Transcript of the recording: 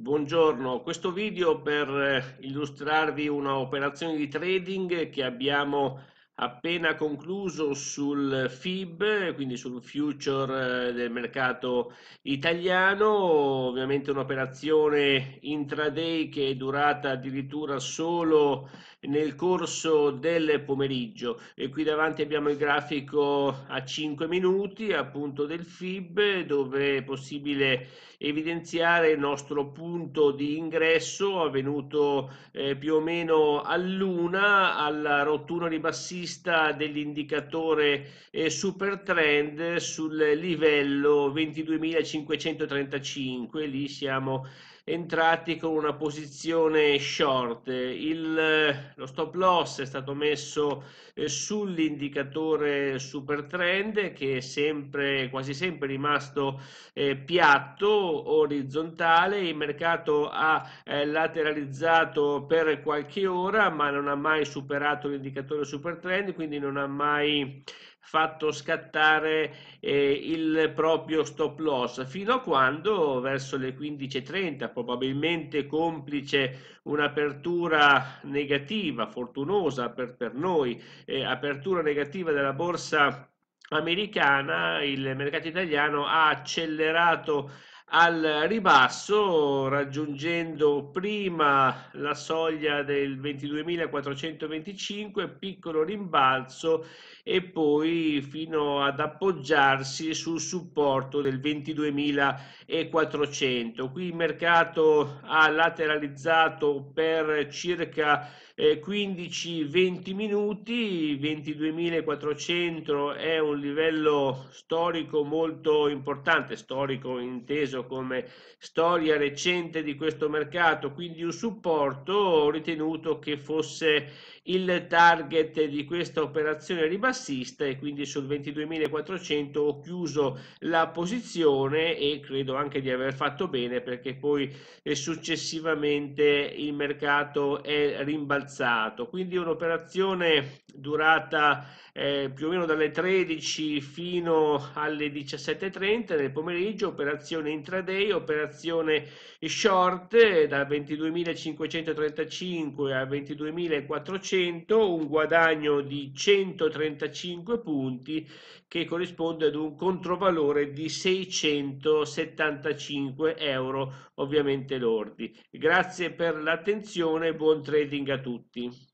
Buongiorno, questo video per eh, illustrarvi una operazione di trading che abbiamo appena concluso sul FIB, quindi sul future eh, del mercato italiano, ovviamente un'operazione intraday che è durata addirittura solo nel corso del pomeriggio e qui davanti abbiamo il grafico a 5 minuti appunto del FIB dove è possibile evidenziare il nostro punto di ingresso avvenuto eh, più o meno all'una alla rottura di bassista vista dell'indicatore eh, super trend sul livello 22.535, lì siamo entrati con una posizione short. Il, lo stop loss è stato messo eh, sull'indicatore super trend che è sempre, quasi sempre rimasto eh, piatto, orizzontale. Il mercato ha eh, lateralizzato per qualche ora ma non ha mai superato l'indicatore super trend trend, quindi non ha mai fatto scattare eh, il proprio stop loss fino a quando verso le 15.30 probabilmente complice un'apertura negativa fortunosa per, per noi eh, apertura negativa della borsa americana il mercato italiano ha accelerato al ribasso raggiungendo prima la soglia del 22.425 piccolo rimbalzo e poi fino ad appoggiarsi sul supporto del 22.400 qui il mercato ha lateralizzato per circa 15-20 eh, minuti 22.400 è un livello storico molto importante storico inteso messo come storia recente di questo mercato, quindi un supporto ho ritenuto che fosse il target di questa operazione ribassista e quindi sul 22.400 ho chiuso la posizione e credo anche di aver fatto bene perché poi eh, successivamente il mercato è rimbalzato. Quindi un'operazione durata eh, più o meno dalle 13 fino alle 17.30 nel pomeriggio, operazione in intraday, operazione short da 22.535 a 22.400, un guadagno di 135 punti che corrisponde ad un controvalore di 675 euro, ovviamente lordi. Grazie per l'attenzione buon trading a tutti.